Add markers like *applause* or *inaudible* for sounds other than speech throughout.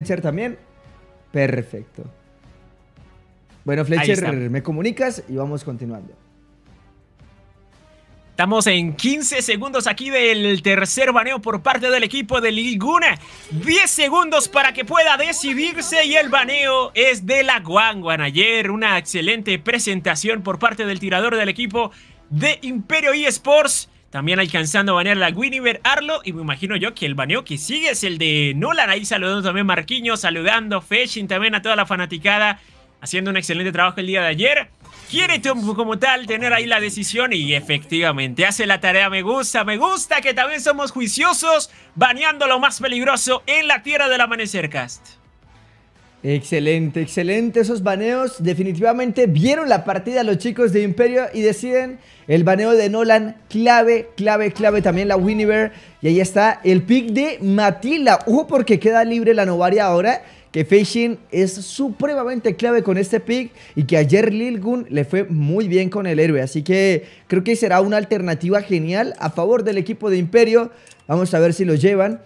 Fletcher también. Perfecto. Bueno, Fletcher, me comunicas y vamos continuando. Estamos en 15 segundos aquí del tercer baneo por parte del equipo de Liguna. 10 segundos para que pueda decidirse y el baneo es de la Guanguan. Ayer una excelente presentación por parte del tirador del equipo de Imperio eSports. También alcanzando a banear a Arlo. Y me imagino yo que el baneo que sigue es el de Nolan. Ahí saludando también Marquinhos, saludando Feshin también a toda la fanaticada. Haciendo un excelente trabajo el día de ayer. Quiere como tal tener ahí la decisión y efectivamente hace la tarea. Me gusta, me gusta que también somos juiciosos baneando lo más peligroso en la Tierra del Amanecer Cast. Excelente, excelente esos baneos. Definitivamente vieron la partida los chicos de Imperio y deciden el baneo de Nolan. Clave, clave, clave también la Winiver. Y ahí está el pick de Matila. porque queda libre la Novaria ahora. Que Fishing es supremamente clave con este pick y que ayer Lilgun le fue muy bien con el héroe. Así que creo que será una alternativa genial a favor del equipo de Imperio. Vamos a ver si lo llevan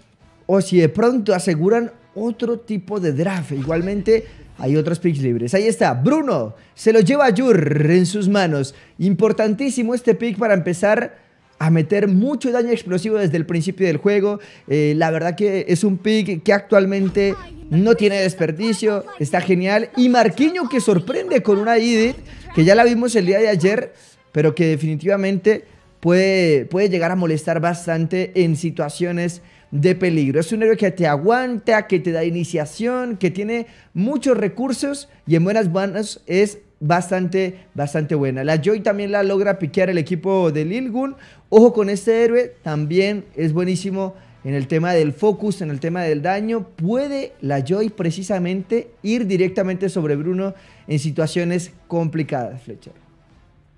o si de pronto aseguran otro tipo de draft. Igualmente, hay otros picks libres. Ahí está, Bruno. Se lo lleva Jur en sus manos. Importantísimo este pick para empezar a meter mucho daño explosivo desde el principio del juego. Eh, la verdad que es un pick que actualmente no tiene desperdicio. Está genial. Y Marquiño que sorprende con una Edith que ya la vimos el día de ayer, pero que definitivamente puede, puede llegar a molestar bastante en situaciones de peligro. Es un héroe que te aguanta, que te da iniciación, que tiene muchos recursos y en buenas manos es bastante, bastante buena. La Joy también la logra piquear el equipo de Lilgun. Ojo con este héroe, también es buenísimo en el tema del focus, en el tema del daño. Puede la Joy precisamente ir directamente sobre Bruno en situaciones complicadas, Fletcher.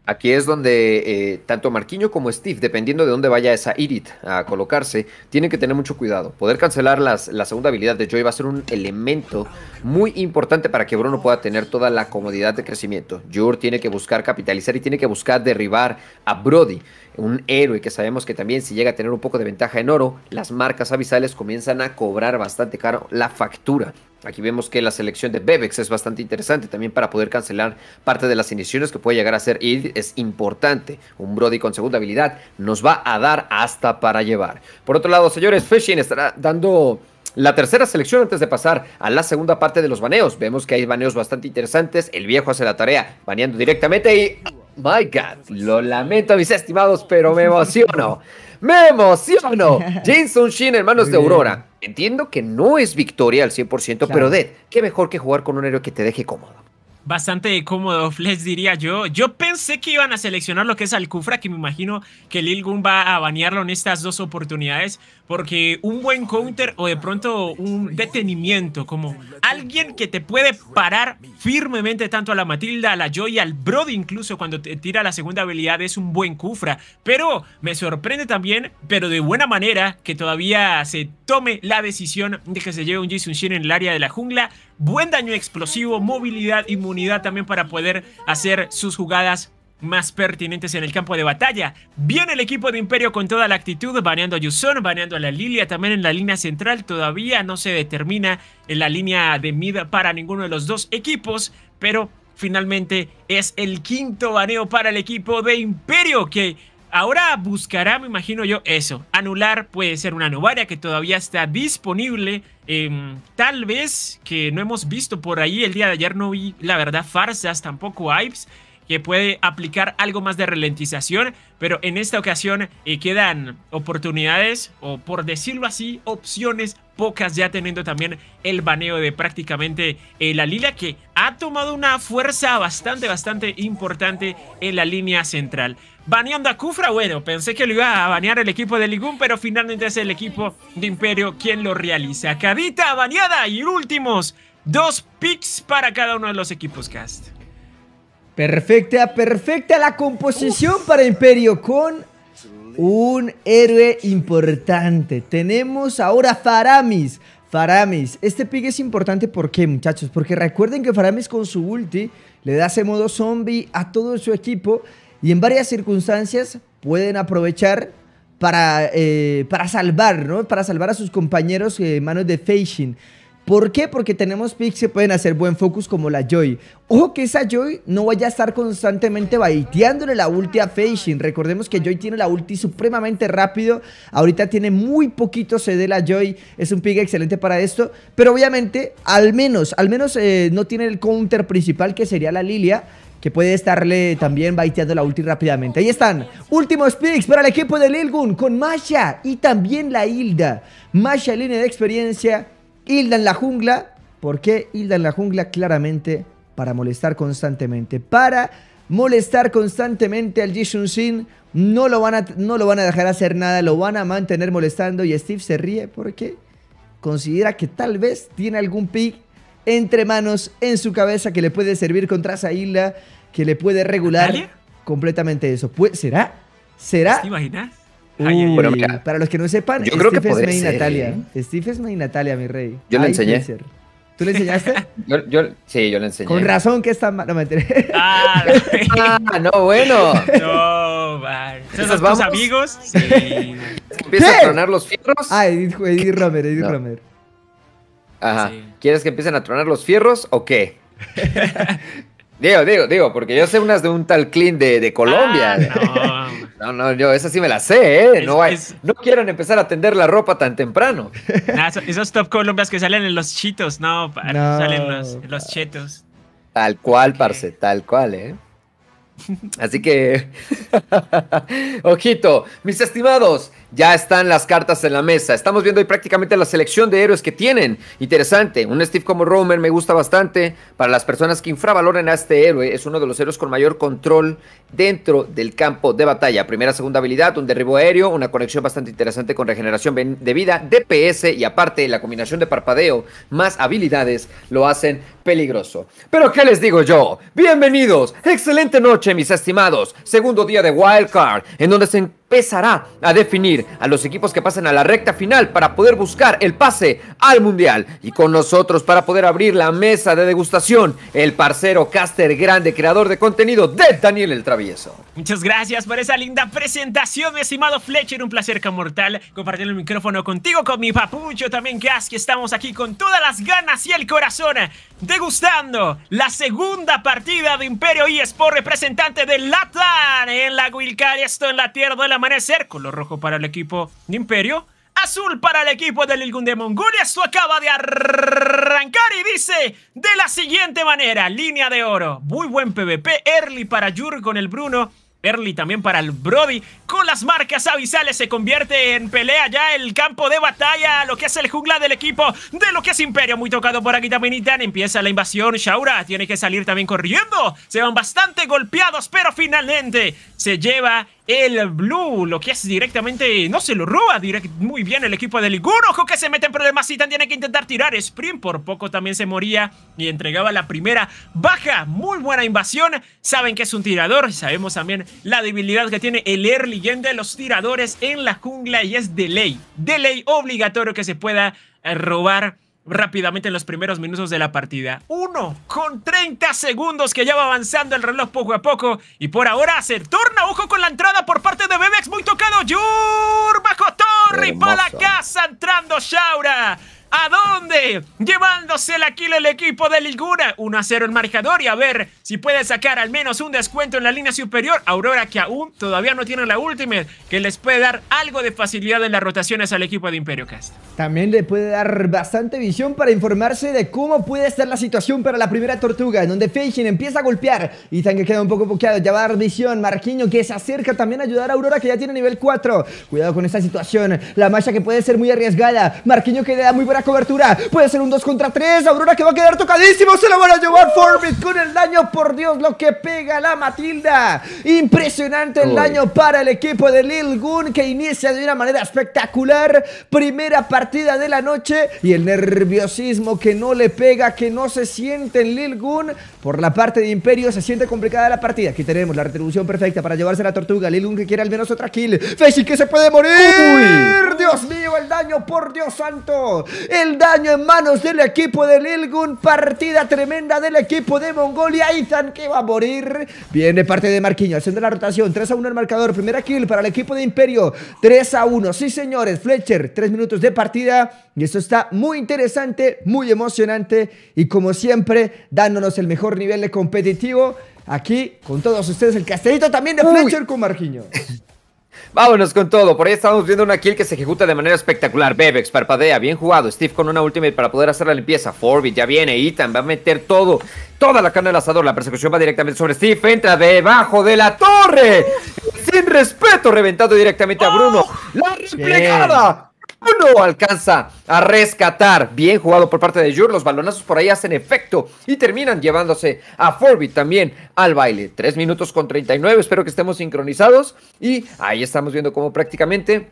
Aquí es donde eh, tanto Marquiño como Steve, dependiendo de dónde vaya esa Irit a colocarse, tienen que tener mucho cuidado. Poder cancelar las, la segunda habilidad de Joy va a ser un elemento muy importante para que Bruno pueda tener toda la comodidad de crecimiento. Jur tiene que buscar capitalizar y tiene que buscar derribar a Brody, un héroe que sabemos que también si llega a tener un poco de ventaja en oro, las marcas avisales comienzan a cobrar bastante caro la factura. Aquí vemos que la selección de Bebex es bastante interesante también para poder cancelar parte de las inyecciones que puede llegar a ser y es importante. Un Brody con segunda habilidad nos va a dar hasta para llevar. Por otro lado, señores, Fishing estará dando la tercera selección antes de pasar a la segunda parte de los baneos. Vemos que hay baneos bastante interesantes. El viejo hace la tarea baneando directamente y... my God, lo lamento mis estimados, pero me emociono. ¡Me emociono! *laughs* Jason Shin, hermanos de Aurora. Entiendo que no es victoria al 100%, pero Dead, qué mejor que jugar con un héroe que te deje cómodo. Bastante cómodo, les diría yo. Yo pensé que iban a seleccionar lo que es Alcufra, que me imagino que Lil Gun va a banearlo en estas dos oportunidades, porque un buen counter o de pronto un detenimiento, como alguien que te puede parar firmemente tanto a la Matilda, a la Joy, al Brody incluso cuando te tira la segunda habilidad es un buen Cufra, pero me sorprende también, pero de buena manera, que todavía se tome la decisión de que se lleve un Jason Shin en el área de la jungla, buen daño explosivo, movilidad, inmunidad también para poder hacer sus jugadas más pertinentes en el campo de batalla. Viene el equipo de Imperio con toda la actitud, baneando a Yuson, baneando a la Lilia, también en la línea central todavía no se determina en la línea de mida para ninguno de los dos equipos, pero finalmente es el quinto baneo para el equipo de Imperio que ahora buscará, me imagino yo, eso, anular puede ser una novaria que todavía está disponible, em, tal vez que no hemos visto por ahí el día de ayer, no vi la verdad farsas, tampoco hypes, que puede aplicar algo más de ralentización, pero en esta ocasión eh, quedan oportunidades, o por decirlo así, opciones pocas ya teniendo también el baneo de prácticamente eh, la Lila que ha tomado una fuerza bastante, bastante importante en la línea central. Baneando a Kufra, bueno, pensé que lo iba a banear el equipo de Ligún, pero finalmente es el equipo de Imperio quien lo realiza. Cadita baneada y últimos dos picks para cada uno de los equipos cast. Perfecta, perfecta la composición para Imperio con un héroe importante. Tenemos ahora Faramis. Faramis, este pick es importante porque, muchachos? Porque recuerden que Faramis con su ulti le da ese modo zombie a todo su equipo y en varias circunstancias pueden aprovechar para, eh, para salvar, ¿no? Para salvar a sus compañeros eh, en manos de Shin ¿Por qué? Porque tenemos picks que pueden hacer buen focus como la Joy. Ojo que esa Joy no vaya a estar constantemente baiteándole la ulti a Facing. Recordemos que Joy tiene la ulti supremamente rápido. Ahorita tiene muy poquito CD la Joy. Es un pick excelente para esto. Pero obviamente, al menos, al menos eh, no tiene el counter principal que sería la Lilia que puede estarle también baiteando la ulti rápidamente. Ahí están, últimos picks para el equipo de Lilgun con Masha y también la Hilda. Masha, línea de experiencia, Hilda en la jungla. ¿Por qué Hilda en la jungla? Claramente para molestar constantemente. Para molestar constantemente al Jishun Shin. No lo, van a, no lo van a dejar hacer nada, lo van a mantener molestando. Y Steve se ríe porque considera que tal vez tiene algún pick entre manos en su cabeza que le puede servir contra esa Hilda, que le puede regular completamente eso. ¿Será? ¿Será? ¿Te imaginas? bueno, para los que no sepan, yo Steve es May Natalia. ¿eh? Steve es May Natalia, mi rey. Yo le enseñé. ¿Tú le enseñaste? *laughs* sí, yo le enseñé. Con razón que está mal. No me enteré. Ah, *laughs* ah, no, bueno. *laughs* No, man. amigos? Sí. que empieza a tronar los fierros. Ah, Edith, Edith Romer, Edith Romer. Ajá. ¿Quieres que empiecen a tronar los fierros o qué? digo, digo, digo, porque yo sé unas de un tal Clean de, de Colombia. Ah, no, no, no, yo esa sí me la sé, ¿eh? no, quieran empezar a tender la ropa tan temprano. *laughs* Ah, esos top colombias que salen en los chitos, no, salen los, los chetos. Tal cual, parce, tal cual, ¿eh? Así que, *laughs* ojito, mis estimados, ya están las cartas en la mesa. Estamos viendo hoy prácticamente la selección de héroes que tienen. Interesante. Un Steve como Romer me gusta bastante. Para las personas que infravaloren a este héroe, es uno de los héroes con mayor control dentro del campo de batalla. Primera, segunda habilidad, un derribo aéreo, una conexión bastante interesante con regeneración de vida, DPS y aparte la combinación de parpadeo más habilidades lo hacen peligroso. Pero ¿qué les digo yo? Bienvenidos. Excelente noche, mis estimados. Segundo día de Wildcard, en donde se empezará a definir a los equipos que pasen a la recta final para poder buscar el pase al Mundial. Y con nosotros para poder abrir la mesa de degustación, el parcero Caster Grande, creador de contenido de Daniel el Travieso. Muchas gracias por esa linda presentación, estimado Fletcher. Un placer, mortal, compartir el micrófono contigo, con mi papucho también, que que estamos aquí con todas las ganas y el corazón degustando la segunda partida de Imperio y Sport representante de Latam en la Wilcar, esto en la tierra de la amanecer, color rojo para el equipo de Imperio, azul para el equipo del Ilgun de Mongolia. Esto acaba de arrancar y dice de la siguiente manera, línea de oro, muy buen PvP, early para Yur con el Bruno. Early también para el Brody. Con las marcas avisales se convierte en pelea ya el campo de batalla. Lo que es el jungla del equipo de lo que es Imperio. Muy tocado por aquí también Empieza la invasión. Shaura tiene que salir también corriendo. Se van bastante golpeados, pero finalmente se lleva el Blue, lo que hace directamente, no se lo roba muy bien el equipo de Liguro, ojo que se mete en problemas y tiene que intentar tirar sprint, por poco también se moría y entregaba la primera baja, muy buena invasión, saben que es un tirador, sabemos también la debilidad que tiene el early game de los tiradores en la jungla y es de ley, de ley obligatorio que se pueda robar rápidamente en los primeros minutos de la partida. Uno con 30 segundos que ya va avanzando el reloj poco a poco. Y por ahora se torna ojo con la entrada por parte de Bebex. Muy tocado Yur bajo torre y para la casa entrando Shaura. ¿A dónde? Llevándose la kill el equipo de Ligura. 1 a 0 el marcador y a ver si puede sacar al menos un descuento en la línea superior. Aurora que aún todavía no tiene la última que les puede dar algo de facilidad en las rotaciones al equipo de Imperio Cast. También le puede dar bastante visión para informarse de cómo puede estar la situación para la primera tortuga, en donde Feijin empieza a golpear y que queda un poco boqueado. Ya va a dar visión. Marquiño que se acerca también a ayudar a Aurora que ya tiene nivel 4. Cuidado con esta situación. La malla que puede ser muy arriesgada. Marquiño que le da muy buena cobertura. Puede ser un 2 contra 3. Aurora que va a quedar tocadísimo. Se lo van a llevar Forbit con el daño. Por Dios, lo que pega la Matilda. Impresionante el daño para el equipo de Lil Gun que inicia de una manera espectacular. Primera partida de la noche y el nerviosismo que no le pega, que no se siente en Lil Gun por la parte de Imperio se siente complicada la partida. Aquí tenemos la retribución perfecta para llevarse la tortuga. Lilgun que quiere al menos otra kill. Feshi que se puede morir. Uy. Dios mío, el daño, por Dios santo. El daño en manos del equipo de Lilgun. Partida tremenda del equipo de Mongolia. Ethan que va a morir. Viene parte de Marquinhos de la rotación. 3 a 1 el marcador. Primera kill para el equipo de Imperio. 3 a 1. Sí, señores. Fletcher, 3 minutos de partida. Y eso está muy interesante, muy emocionante. Y como siempre, dándonos el mejor nivel de competitivo. Aquí con todos ustedes el castellito también de Fletcher con Marquinhos. *laughs* Vámonos con todo. Por ahí estamos viendo una kill que se ejecuta de manera espectacular. Bebex parpadea, bien jugado. Steve con una ultimate para poder hacer la limpieza. Forbit ya viene. Ethan va a meter todo, toda la carne al asador. La persecución va directamente sobre Steve. Entra debajo de la torre. Sin respeto, reventado directamente a Bruno. ¡La replegada! No alcanza a rescatar. Bien jugado por parte de Jur. Los balonazos por ahí hacen efecto y terminan llevándose a Forby también al baile. 3 minutos con 39. Espero que estemos sincronizados. Y ahí estamos viendo cómo prácticamente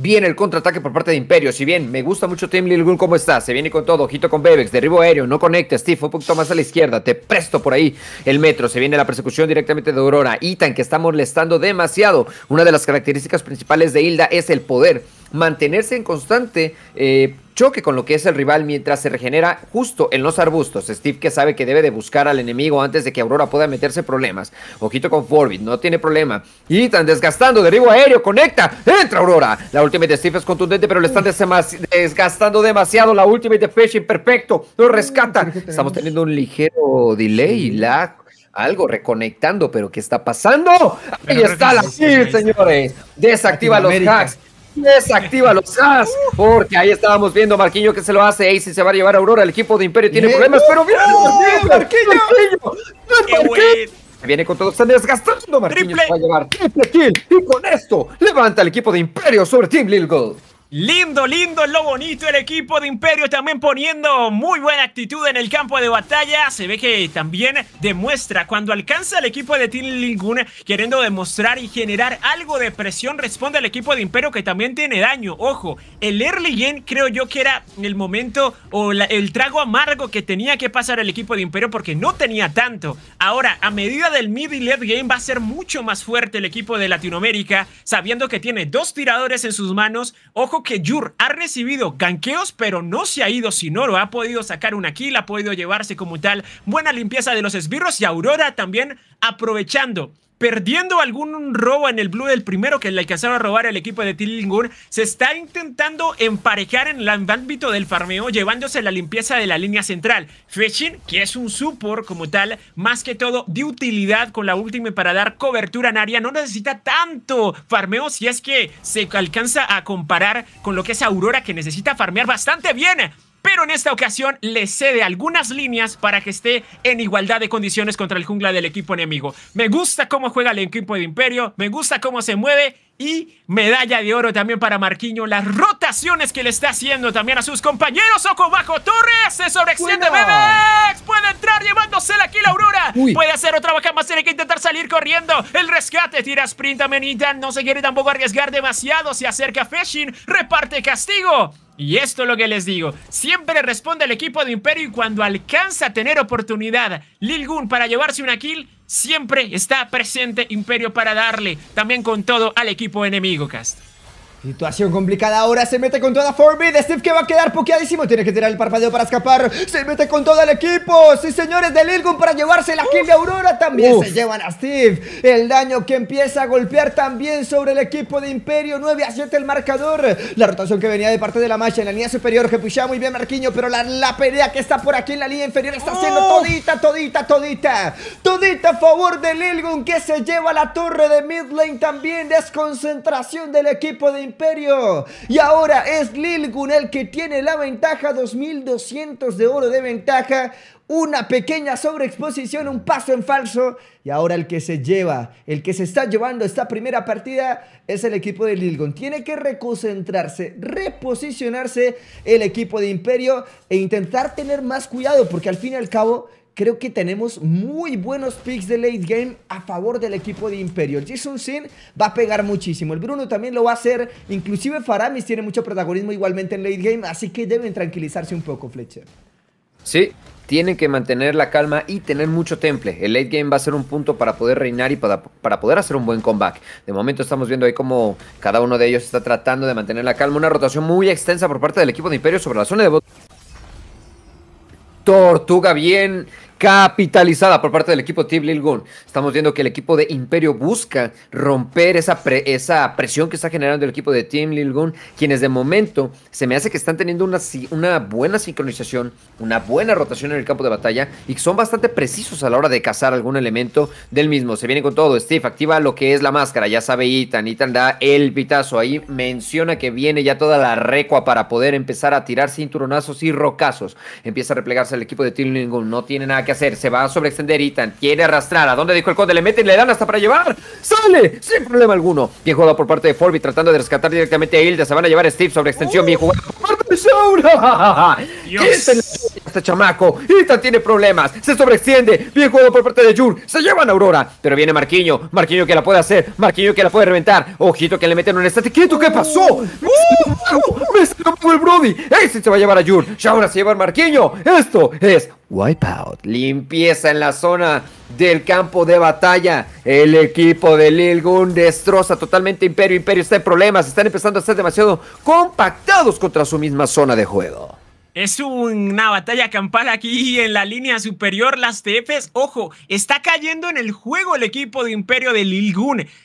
Viene el contraataque por parte de Imperio. Si bien me gusta mucho Tim Lilgun, ¿cómo está? Se viene con todo. Ojito con Bebex. Derribo aéreo. No conecta. Steve, un punto más a la izquierda. Te presto por ahí el metro. Se viene la persecución directamente de Aurora. Itan que está molestando demasiado. Una de las características principales de Hilda es el poder mantenerse en constante eh, choque con lo que es el rival mientras se regenera justo en los arbustos. Steve que sabe que debe de buscar al enemigo antes de que Aurora pueda meterse problemas. Ojito con Forbid, no tiene problema. Y tan desgastando, derribo aéreo, conecta, entra Aurora. La ultimate de Steve es contundente, pero le están desgastando demasiado. La ultimate de Fishing, perfecto, lo rescatan, Estamos teniendo un ligero delay algo reconectando, pero ¿qué está pasando? Ahí está la kill, señores. Desactiva los hacks. Desactiva los as, porque ahí estábamos viendo Marquillo que se lo hace. Ace se va a llevar a Aurora. El equipo de Imperio tiene problemas, pero viene Viene con todo, está desgastando Marquinhos. Va a llevar triple kill. Y con esto levanta el equipo de Imperio sobre Team Lil Gold. Lindo, lindo, lo bonito el equipo de Imperio también poniendo muy buena actitud en el campo de batalla. Se ve que también demuestra cuando alcanza el equipo de Team Lingun queriendo demostrar y generar algo de presión. Responde al equipo de Imperio que también tiene daño. Ojo, el early game creo yo que era el momento o el trago amargo que tenía que pasar el equipo de Imperio porque no tenía tanto. Ahora, a medida del mid y late game va a ser mucho más fuerte el equipo de Latinoamérica sabiendo que tiene dos tiradores en sus manos. Ojo que Jur ha recibido ganqueos, pero no se ha ido sin oro. Ha podido sacar una kill, ha podido llevarse como tal buena limpieza de los esbirros y Aurora también aprovechando perdiendo algún robo en el blue del primero que le alcanzaba a robar el equipo de Tillingur se está intentando emparejar en el ámbito del farmeo, llevándose la limpieza de la línea central. Fishing, que es un support como tal, más que todo de utilidad con la última para dar cobertura en área, no necesita tanto farmeo si es que se alcanza a comparar con lo que es Aurora, que necesita farmear bastante bien pero en esta ocasión le cede algunas líneas para que esté en igualdad de condiciones contra el jungla del equipo enemigo. Me gusta cómo juega el equipo de Imperio, me gusta cómo se mueve y medalla de oro también para Marquinho. Las rotaciones que le está haciendo también a sus compañeros. Ojo bajo Torres. Se sobreexciende Bebex. Puede entrar llevándose aquí la Aurora. Puede hacer otra baja más. Tiene que intentar salir corriendo. El rescate. Tira sprint a Menita. No se quiere tampoco arriesgar demasiado. Se acerca Feshin. Reparte castigo. Y esto es lo que les digo. Siempre responde el equipo de Imperio y cuando alcanza a tener oportunidad Lil para llevarse una kill, siempre está presente Imperio para darle también con todo al equipo enemigo, Cast. Situación complicada ahora, se mete con toda Forbid, Steve que va a quedar pokeadísimo, tiene que tirar el parpadeo para escapar, se mete con todo el equipo, sí señores de Lilgun para llevarse la kill de Aurora, también se llevan a Steve, el daño que empieza a golpear también sobre el equipo de Imperio, 9 a 7 el marcador, la rotación que venía de parte de la macha en la línea superior, que pushaba muy bien Marquiño, pero la, la, pelea que está por aquí en la línea inferior está haciendo todita, todita, todita, todita a favor de Lilgun que se lleva la torre de Midlane, también, desconcentración del equipo de Imperio imperio. Y ahora es Lil el que tiene la ventaja, 2200 de oro de ventaja, una pequeña sobreexposición, un paso en falso. Y ahora el que se lleva, el que se está llevando esta primera partida es el equipo de Lilgun Tiene que reconcentrarse, reposicionarse el equipo de Imperio e intentar tener más cuidado porque al fin y al cabo creo que tenemos muy buenos picks de late game a favor del equipo de Imperio. Jason Sin va a pegar muchísimo. El Bruno también lo va a hacer. Inclusive Faramis tiene mucho protagonismo igualmente en late game, así que deben tranquilizarse un poco, Fletcher. Sí, tienen que mantener la calma y tener mucho temple. El late game va a ser un punto para poder reinar y para, para, poder hacer un buen comeback. De momento estamos viendo ahí cómo cada uno de ellos está tratando de mantener la calma. Una rotación muy extensa por parte del equipo de Imperio sobre la zona de bot. Tortuga bien capitalizada por parte del equipo Team Lil Gun. Estamos viendo que el equipo de Imperio busca romper esa, esa presión que está generando el equipo de Team Lil Gun, quienes de momento se me hace que están teniendo una, una buena sincronización, una buena rotación en el campo de batalla y son bastante precisos a la hora de cazar algún elemento del mismo. Se viene con todo. Steve activa lo que es la máscara, ya sabe Itan, Itan da el pitazo. Ahí menciona que viene ya toda la recua para poder empezar a tirar cinturonazos y rocazos. Empieza a replegarse el equipo de Team Lil Gun. No tiene nada que hacer. Se va a sobreextender Ethan. Quiere arrastrar. ¿A dónde dijo el conde? Le meten, le dan hasta para llevar. ¡Sale! Sin problema alguno. Bien jugado por parte de Forby tratando de rescatar directamente a Hilda. Se van a llevar a Steve sobre extensión. Bien jugado ¡Saura! Este chamaco, Ita tiene problemas, se sobreciende. bien jugado por parte de Jur, se llevan a Aurora, pero viene Marquiño, Marquiño que la puede hacer, Marquiño que la puede reventar, ojito que le meten un estate quieto, ¿qué pasó? ¡Uh! ¡Me escapó el Brody! ¡Ese se va a llevar a Jur! Ahora se lleva a Marquiño! Esto es Wipeout, limpieza en la zona del campo de batalla. El equipo de Lil destroza totalmente Imperio. Imperio está en problemas, están empezando a ser demasiado compactados contra su misma zona de juego. Es una batalla campal aquí en la línea superior. Las TFs, ojo, está cayendo en el juego el equipo de Imperio de Lil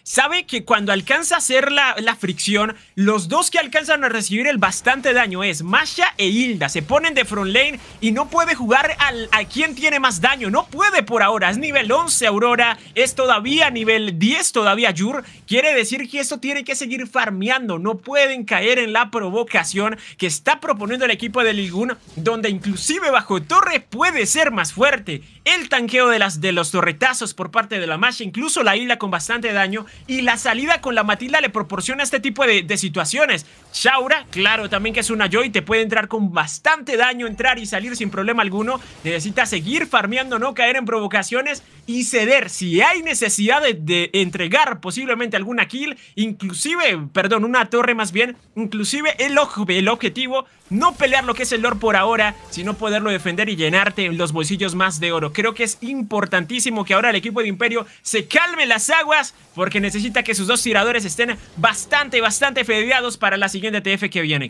Sabe que cuando alcanza a hacer la, fricción, los dos que alcanzan a recibir el bastante daño es Masha e Hilda. Se ponen de front lane y no puede jugar al, a quien tiene más daño. No puede por ahora. Es nivel 11 Aurora. Es todavía nivel 10 todavía Yur. Quiere decir que esto tiene que seguir farmeando. No pueden caer en la provocación que está proponiendo el equipo de Lil donde inclusive bajo torre puede ser más fuerte. El tanqueo de, las, de los torretazos por parte de la Masha, incluso la isla con bastante daño y la salida con la Matilda le proporciona este tipo de, situaciones. Shaura, claro, también que es una Joy, te puede entrar con bastante daño, entrar y salir sin problema alguno. Necesita seguir farmeando, no caer en provocaciones y ceder. Si hay necesidad de, entregar posiblemente alguna kill, inclusive, perdón, una torre más bien, inclusive el, el objetivo, no pelear lo que es el por ahora, sino poderlo defender y llenarte los bolsillos más de oro. Creo que es importantísimo que ahora el equipo de Imperio se calme las aguas porque necesita que sus dos tiradores estén bastante, bastante fedeados para la siguiente TF que viene,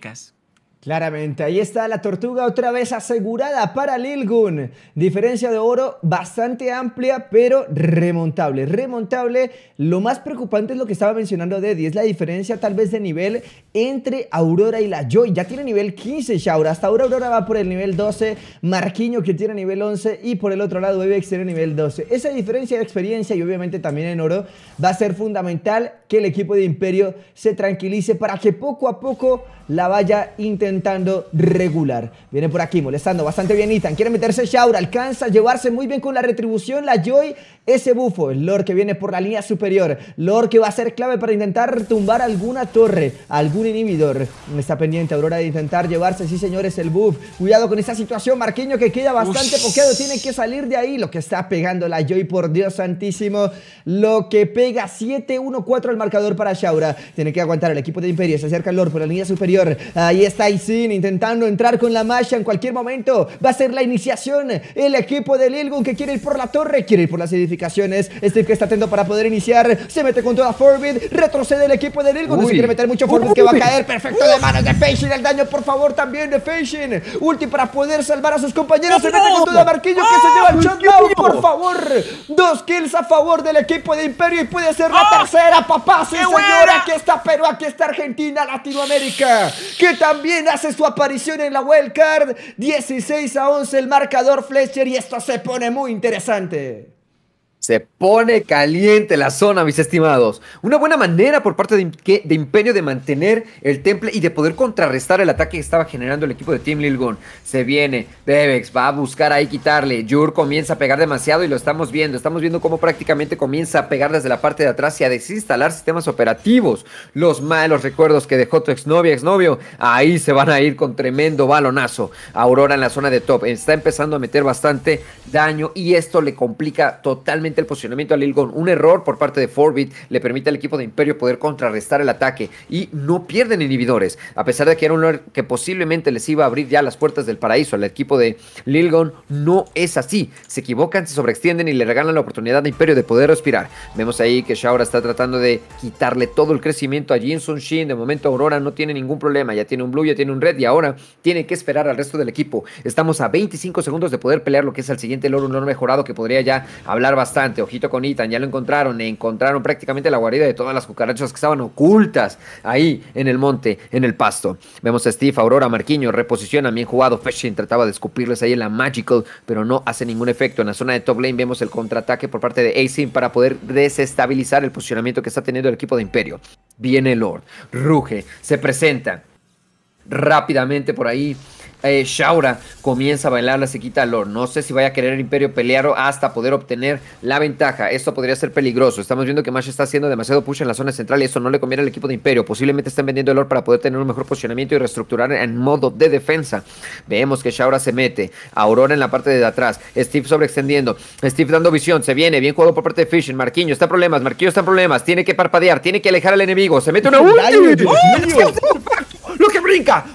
Claramente, ahí está la tortuga otra vez asegurada para Lil Diferencia de oro bastante amplia, pero remontable. Remontable, lo más preocupante es lo que estaba mencionando Deddy, es la diferencia tal vez de nivel entre Aurora y la Joy. Ya tiene nivel 15 Shaura, hasta ahora Aurora va por el nivel 12, Marquiño que tiene nivel 11 y por el otro lado Evex tiene nivel 12. Esa diferencia de experiencia y obviamente también en oro va a ser fundamental que el equipo de Imperio se tranquilice para que poco a poco la vaya intentando regular. Viene por aquí molestando bastante bien Ethan. Quiere meterse Shaura, alcanza a llevarse muy bien con la retribución. La Joy, ese bufo. El Lord que viene por la línea superior. Lord que va a ser clave para intentar tumbar alguna torre, algún inhibidor. Está pendiente Aurora de intentar llevarse, sí señores, el buff. Cuidado con esa situación, Marqueño que queda bastante poqueado. Tiene que salir de ahí. Lo que está pegando la Joy, por Dios santísimo. Lo que pega 7-1-4 el marcador para Shaura. Tiene que aguantar el equipo de Imperio. Se acerca el Lord por la línea superior. Ahí está Isin intentando entrar con la Masha en cualquier momento. Va a ser la iniciación. El equipo de Lilgun que quiere ir por la torre, quiere ir por las edificaciones. Steve que está atento para poder iniciar. Se mete con toda Forbid. Retrocede el equipo de Lilgun. No se quiere meter mucho Forbid que va a caer. Perfecto de manos de Faisin. El daño, por favor, también de Faisin. Ulti para poder salvar a sus compañeros. Se mete con toda Marquillo que se lleva el ah, shotdown. Por favor. Dos kills a favor del equipo de Imperio. Y puede ser la ah. tercera, papá. Sí, señora. Aquí está Perú, aquí está Argentina, Latinoamérica que también hace su aparición en la wildcard. 16 a 11 el marcador Fletcher y esto se pone muy interesante. Se pone caliente la zona, mis estimados. Una buena manera por parte de, de, de mantener el temple y de poder contrarrestar el ataque que estaba generando el equipo de Team Lil Se viene, Devex va a buscar ahí quitarle. Jur comienza a pegar demasiado y lo estamos viendo. Estamos viendo cómo prácticamente comienza a pegar desde la parte de atrás y a desinstalar sistemas operativos. Los malos recuerdos que dejó tu exnovia, exnovio, ahí se van a ir con tremendo balonazo. Aurora en la zona de top está empezando a meter bastante daño y esto le complica totalmente el posicionamiento a Lil Un error por parte de Forbit le permite al equipo de Imperio poder contrarrestar el ataque y no pierden inhibidores. A pesar de que era un error que posiblemente les iba a abrir ya las puertas del paraíso al equipo de Lil no es así. Se equivocan, se sobreextienden y le regalan la oportunidad a Imperio de poder respirar. Vemos ahí que Shaura está tratando de quitarle todo el crecimiento a Sun Shin. De momento Aurora no tiene ningún problema. Ya tiene un blue, ya tiene un red y ahora tiene que esperar al resto del equipo. Estamos a 25 segundos de poder pelear lo que es el siguiente loro, un mejorado que podría ya hablar bastante ojito con Ethan, ya lo encontraron, encontraron prácticamente la guarida de todas las cucarachas que estaban ocultas ahí en el monte, en el pasto. Vemos a Steve, Aurora, Marquiño, reposiciona, bien jugado, Feshin trataba de escupirles ahí en la Magical, pero no hace ningún efecto. En la zona de top lane vemos el contraataque por parte de Aisin para poder desestabilizar el posicionamiento que está teniendo el equipo de Imperio. Viene Lord, ruge, se presenta rápidamente por ahí. Eh, Shaura comienza a bailar la sequita Lord. No sé si vaya a querer el Imperio pelear hasta poder obtener la ventaja. Esto podría ser peligroso. Estamos viendo que Mash está haciendo demasiado push en la zona central y eso no le conviene al equipo de Imperio. Posiblemente estén vendiendo el Lord para poder tener un mejor posicionamiento y reestructurar en modo de defensa. Vemos que Shaura se mete. Aurora en la parte de atrás. Steve sobreextendiendo. Steve dando visión. Se viene. Bien jugado por parte de Fishing. Marquinhos está en problemas. Marquinhos está en problemas. Tiene que parpadear. Tiene que alejar al enemigo. Se mete una ¡Oh! brinca.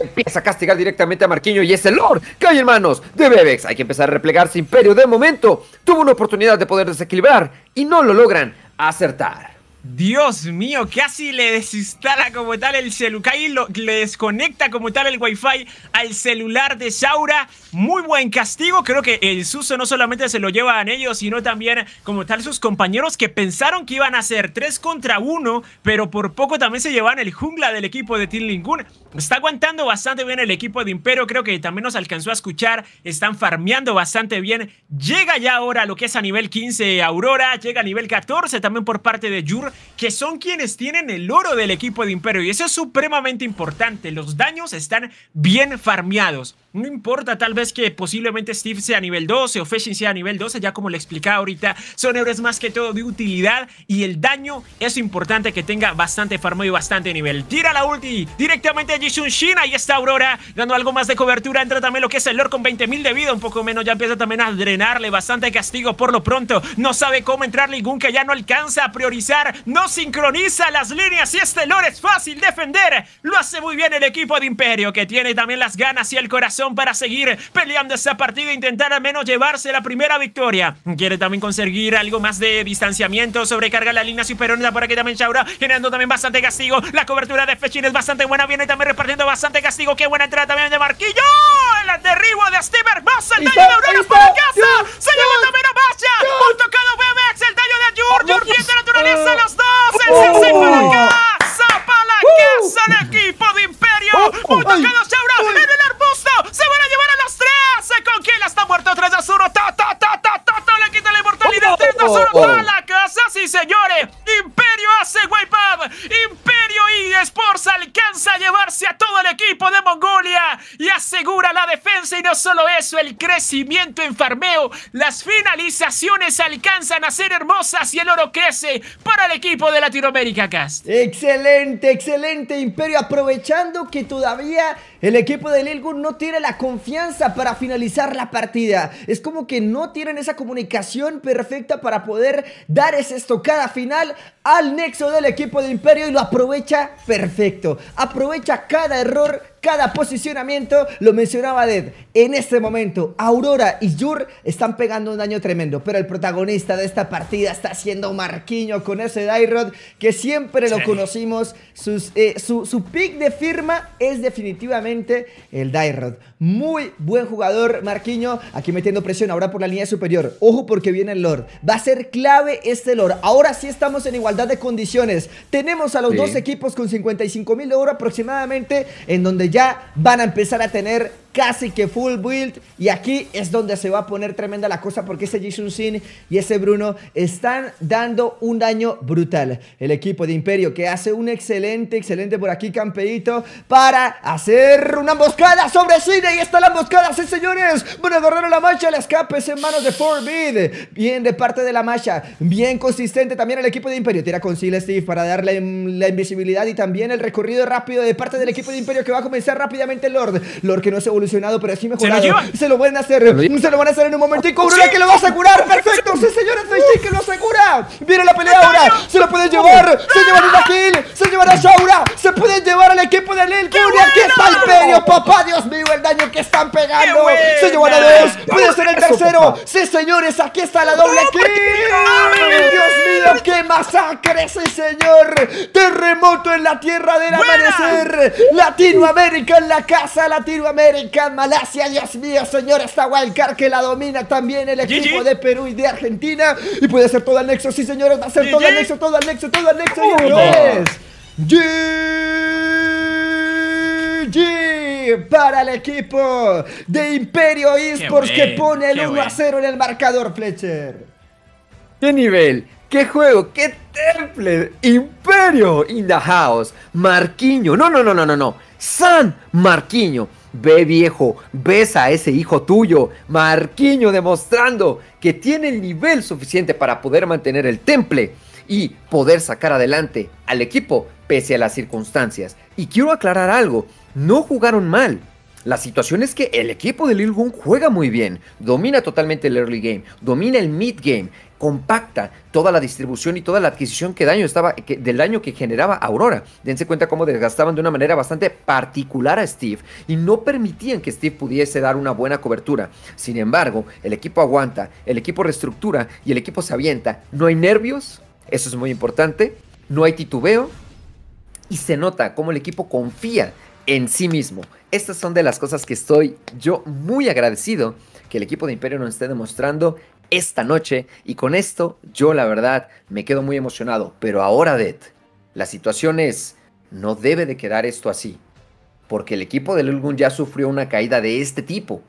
empieza a castigar directamente a Marquinho y es el Lord. Cae en manos de Bebex. Hay que empezar a replegarse Imperio de momento. Tuvo una oportunidad de poder desequilibrar y no lo logran acertar. Dios mío, casi le desinstala como tal el celular y le desconecta como tal el wifi al celular de Saura. Muy buen castigo, creo que el Suso no solamente se lo llevan ellos, sino también como tal sus compañeros que pensaron que iban a ser 3 contra 1, pero por poco también se llevan el jungla del equipo de Team Lingun. Está aguantando bastante bien el equipo de Imperio, creo que también nos alcanzó a escuchar, están farmeando bastante bien. Llega ya ahora lo que es a nivel 15 Aurora, llega a nivel 14 también por parte de Jur que son quienes tienen el oro del equipo de Imperio. Y eso es supremamente importante. Los daños están bien farmeados. No importa, tal vez que posiblemente Steve sea nivel 12 o Feshin sea nivel 12, ya como le explicaba ahorita, son héroes más que todo de utilidad y el daño es importante que tenga bastante farmeo y bastante nivel. Tira la ulti directamente a Jishun Shin, ahí está Aurora dando algo más de cobertura, entra también lo que es el Lord con 20.000 de vida, un poco menos, ya empieza también a drenarle bastante castigo por lo pronto, no sabe cómo entrar ningún que ya no alcanza a priorizar, no sincroniza las líneas y este Lord es fácil defender, lo hace muy bien el equipo de Imperio que tiene también las ganas y el corazón para seguir peleando esta partida e intentar al menos llevarse la primera victoria. Quiere también conseguir algo más de distanciamiento, sobrecarga la línea superónica por aquí también Shaura, generando también bastante castigo. La cobertura de Fechín es bastante buena, viene también repartiendo bastante castigo. Qué buena entrada también de Marquillo. El derribo de Steven daño de Aurora por casa. Se lleva en farmeo, las finalizaciones alcanzan a ser hermosas y el oro crece para el equipo de Latinoamérica Cast. Excelente, excelente, Imperio. Aprovechando que todavía el equipo de Lilgun no tiene la confianza para finalizar la partida. Es como que no tienen esa comunicación perfecta para poder dar esa estocada final al nexo del equipo de Imperio y lo aprovecha perfecto. Aprovecha cada error, cada posicionamiento. Lo mencionaba Dead. En este momento, Aurora y Jur están pegando un daño tremendo. Pero el protagonista de esta partida está siendo Marquiño con ese Dairod que siempre lo conocimos. Eh, su, su pick de firma es definitivamente el Dairot, Muy buen jugador marquiño aquí metiendo presión ahora por la línea superior. Ojo porque viene el Lord. Va a ser clave este Lord. Ahora sí estamos en igualdad de condiciones. Tenemos a los dos equipos con 55 mil euros aproximadamente, en donde ya van a empezar a tener casi que full build. Y aquí es donde se va a poner tremenda la cosa porque ese Jason Sin y ese Bruno están dando un daño brutal. El equipo de Imperio que hace un excelente, excelente por aquí campeito para hacer una emboscada sobre Sin. Y está la emboscada, sí señores. Bueno, agarraron la marcha el escape en manos de Forbid. Bien de parte de la mancha, bien consistente también el equipo de Imperio. Tira con Seal Steve para darle la invisibilidad y también el recorrido rápido de parte del equipo de Imperio que va a comenzar rápidamente Lord. Lord que no se volvió solucionado, pero así mejorado. Se lo, llevan. se lo van a hacer. Se lo van a hacer en un momentico y que lo vas a curar. Perfecto, sí, ¡Sí, que lo aseguro Viene la pelea ahora. Se lo pueden llevar. Oh. Se llevará a Kill. Ah. Se llevará a Shaura. Se pueden llevar al equipo de Lil Fury. Aquí está el perio, papá. Dios mío, el daño que están pegando. Se llevará a dos. Puede ser el tercero. Sí, señores. Aquí está la doble kill. Dios mío, qué masacre, sí, señor. Terremoto en la tierra del amanecer. Latinoamérica en la casa. Latinoamérica, Malasia. Dios mío, señor. Está Wildcard que la domina también el equipo de Perú y de Argentina. Y puede ser toda el nexo, sí señores, va a ser todo al nexo, todo al nexo, todo al nexo. Y uno es GG para el equipo de Imperio Esports que pone el 1 a 0 en el marcador, Fletcher. ¿Qué nivel? ¿Qué juego? ¿Qué temple? Imperio in the house. Marquiño. No, no, no, no, no, no. San Marquiño. Ve viejo, besa a ese hijo tuyo, Marquiño demostrando que tiene el nivel suficiente para poder mantener el temple y poder sacar adelante al equipo pese a las circunstancias. Y quiero aclarar algo, no jugaron mal. La situación es que el equipo de Lil Gun juega muy bien, domina totalmente el early game, domina el mid game compacta toda la distribución y toda la adquisición que daño estaba, del daño que generaba Aurora. Dense cuenta cómo desgastaban de una manera bastante particular a Steve y no permitían que Steve pudiese dar una buena cobertura. Sin embargo, el equipo aguanta, el equipo reestructura y el equipo se avienta. No hay nervios, eso es muy importante, no hay titubeo y se nota cómo el equipo confía en sí mismo. Estas son de las cosas que estoy yo muy agradecido que el equipo de Imperio nos esté demostrando esta noche. Y con esto yo la verdad me quedo muy emocionado. Pero ahora, Dead, la situación es, no debe de quedar esto así. Porque el equipo de Lulgun ya sufrió una caída de este tipo.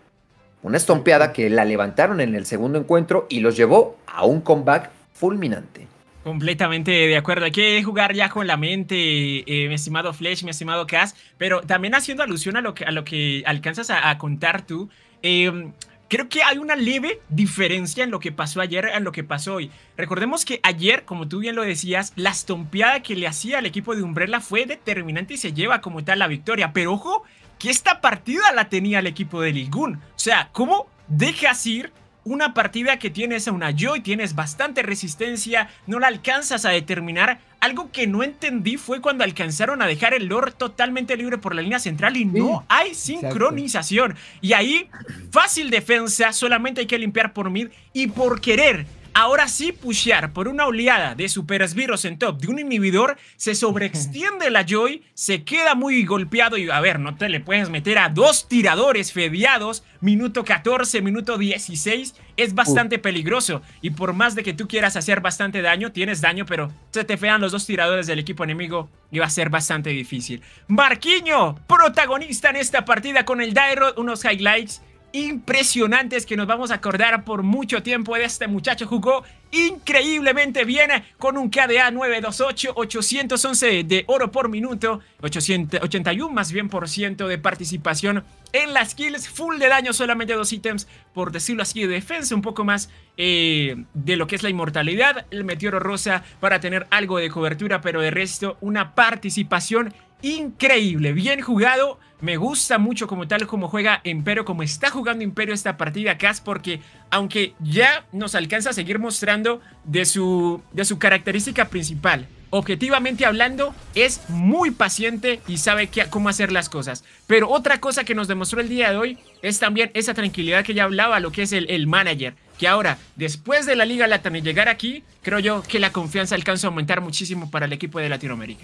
Una estompeada que la levantaron en el segundo encuentro y los llevó a un comeback fulminante. Completamente de acuerdo. Hay que jugar ya con la mente, eh, mi estimado Flesh, mi estimado Cass, pero también haciendo alusión a lo que, a lo que alcanzas a, contar tú. Eh, creo que hay una leve diferencia en lo que pasó ayer en lo que pasó hoy. Recordemos que ayer, como tú bien lo decías, la estompeada que le hacía al equipo de Umbrella fue determinante y se lleva como tal la victoria. Pero ojo, que esta partida la tenía el equipo de Ligun. O sea, ¿cómo dejas ir una partida que tienes a una Joy, tienes bastante resistencia, no la alcanzas a determinar algo que no entendí fue cuando alcanzaron a dejar el Lord totalmente libre por la línea central y no hay sincronización. Y ahí, fácil defensa, solamente hay que limpiar por mid y por querer Ahora sí, pushear por una oleada de esbirros en top de un inhibidor, se sobreextiende la Joy, se queda muy golpeado y a ver, no te le puedes meter a dos tiradores fedeados, minuto 14, minuto 16, es bastante peligroso y por más de que tú quieras hacer bastante daño, tienes daño, pero se te fean los dos tiradores del equipo enemigo y va a ser bastante difícil. Marquiño, protagonista en esta partida con el Dairo, unos highlights impresionantes que nos vamos a acordar por mucho tiempo de este muchacho. Jugó increíblemente bien con un KDA 928, 811 de oro por minuto, 881 más bien por ciento de participación en las kills, full de daño, solamente dos ítems, por decirlo así, de defensa, un poco más eh, de lo que es la inmortalidad, el meteoro rosa para tener algo de cobertura, pero de resto una participación increíble, bien jugado me gusta mucho como tal como juega Imperio, como está jugando Imperio esta partida, Cas, porque aunque ya nos alcanza a seguir mostrando de su, de su característica principal, objetivamente hablando, es muy paciente y sabe cómo hacer las cosas. Pero otra cosa que nos demostró el día de hoy es también esa tranquilidad que ya hablaba, lo que es el, el manager. Que ahora, después de la Liga Latina y llegar aquí, creo yo que la confianza alcanza a aumentar muchísimo para el equipo de Latinoamérica.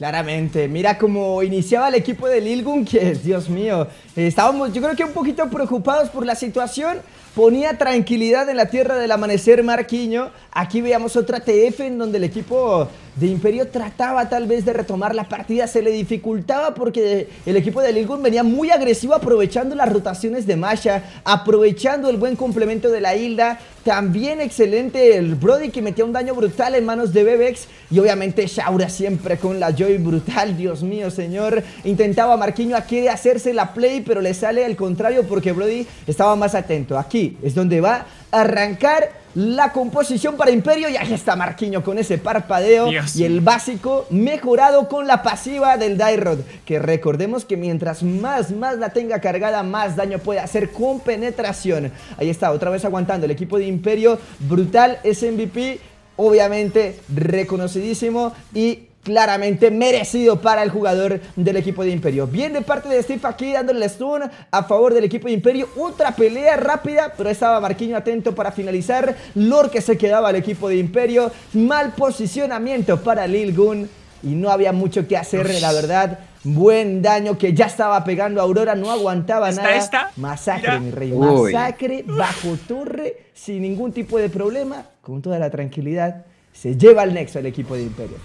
Claramente, mira cómo iniciaba el equipo de Lilgun, que *laughs* Dios mío, estábamos yo creo que un poquito preocupados por la situación, ponía tranquilidad en la tierra del amanecer Marquiño. Aquí veíamos otra TF en donde el equipo de Imperio trataba tal vez de retomar la partida, se le dificultaba porque el equipo de Lilgun venía muy agresivo aprovechando las rotaciones de Masha, aprovechando el buen complemento de la Hilda, también excelente el Brody que metía un daño brutal en manos de Bebex y obviamente Shaura siempre con la Joy brutal, Dios mío señor, intentaba Marquiño aquí de hacerse la play pero le sale al contrario porque Brody estaba más atento, aquí es donde va a arrancar la composición para Imperio y ahí está Marquiño con ese parpadeo y el básico mejorado con la pasiva del Dairod que recordemos que mientras más más la tenga cargada más daño puede hacer con penetración ahí está otra vez aguantando el equipo de Imperio brutal SMVP MVP obviamente reconocidísimo y claramente merecido para el jugador del equipo de Imperio. Bien de parte de Steve aquí dándole stun a favor del equipo de Imperio. Otra pelea rápida, pero estaba Marquinho atento para finalizar. Lor que se quedaba al equipo de Imperio. Mal posicionamiento para Lil Gun y no había mucho que hacer, la verdad. Buen daño que ya estaba pegando a Aurora, no aguantaba nada. Esta? Masacre, mi rey. Masacre bajo torre, sin ningún tipo de problema, con toda la tranquilidad. Se lleva al nexo el equipo de Imperio.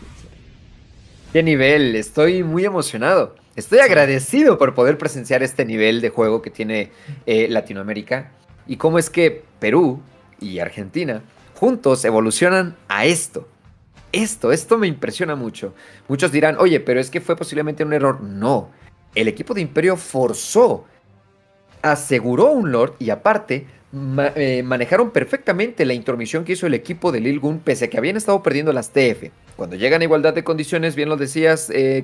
Qué nivel, estoy muy emocionado. Estoy agradecido por poder presenciar este nivel de juego que tiene eh, Latinoamérica y cómo es que Perú y Argentina juntos evolucionan a esto. Esto, esto me impresiona mucho. Muchos dirán, oye, pero es que fue posiblemente un error. No, el equipo de Imperio forzó, aseguró un Lord y aparte eh, manejaron perfectamente la intromisión que hizo el equipo de Lil pese a que habían estado perdiendo las TF. Cuando llegan a igualdad de condiciones, bien lo decías, eh,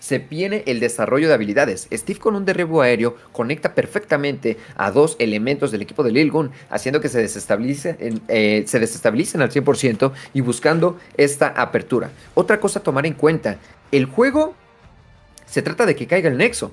se viene el desarrollo de habilidades. Steve con un derribo aéreo conecta perfectamente a dos elementos del equipo de Lil haciendo que se desestabilice eh, se desestabilicen al 100% y buscando esta apertura. Otra cosa a tomar en cuenta, el juego se trata de que caiga el nexo.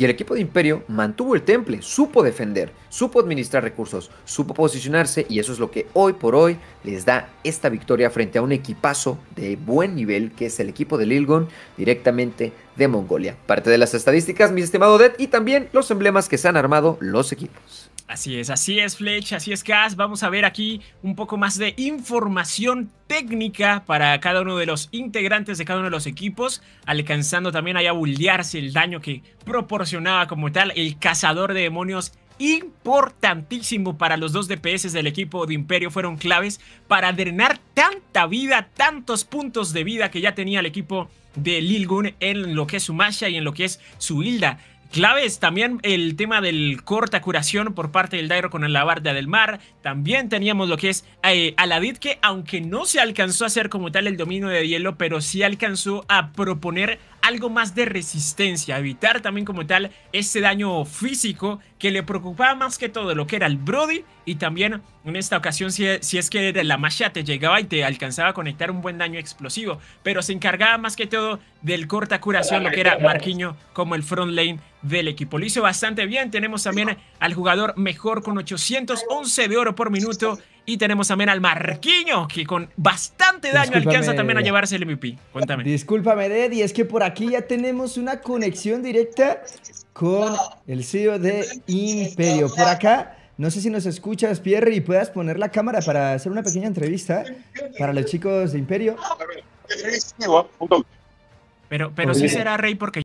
Y el equipo de Imperio mantuvo el temple, supo defender, supo administrar recursos, supo posicionarse y eso es lo que hoy por hoy les da esta victoria frente a un equipazo de buen nivel que es el equipo de Lilgon directamente de Mongolia. Parte de las estadísticas, mi estimado Dead, y también los emblemas que se han armado los equipos. Así es, así es Fletch, así es Cass, Vamos a ver aquí un poco más de información técnica para cada uno de los integrantes de cada uno de los equipos, alcanzando también allá a bullearse el daño que proporcionaba como tal el cazador de demonios importantísimo para los dos DPS del equipo de Imperio fueron claves para drenar tanta vida, tantos puntos de vida que ya tenía el equipo de Lilgun en lo que es su Masha y en lo que es su Hilda. Claves también el tema del corta curación por parte del Dairo con la barda del mar. También teníamos lo que es eh, Aladid que aunque no se alcanzó a hacer como tal el dominio de hielo, pero sí alcanzó a proponer algo más de resistencia, evitar también como tal ese daño físico que le preocupaba más que todo lo que era el Brody y también en esta ocasión si, e, es que la Masha te llegaba y te alcanzaba a conectar un buen daño explosivo, pero se encargaba más que todo del corta curación, lo que era Marquiño como el front lane del equipo. Lo hizo bastante bien, tenemos también al jugador mejor con 811 de oro por minuto tenemos también al Marquiño, que con bastante daño alcanza también a llevarse el MVP. Cuéntame. Discúlpame, de y es que por aquí ya tenemos una conexión directa con el CEO de Imperio. Por acá, no sé si nos escuchas, Pierre, y puedas poner la cámara para hacer una pequeña entrevista para los chicos de Imperio. Pero, pero sí será rey porque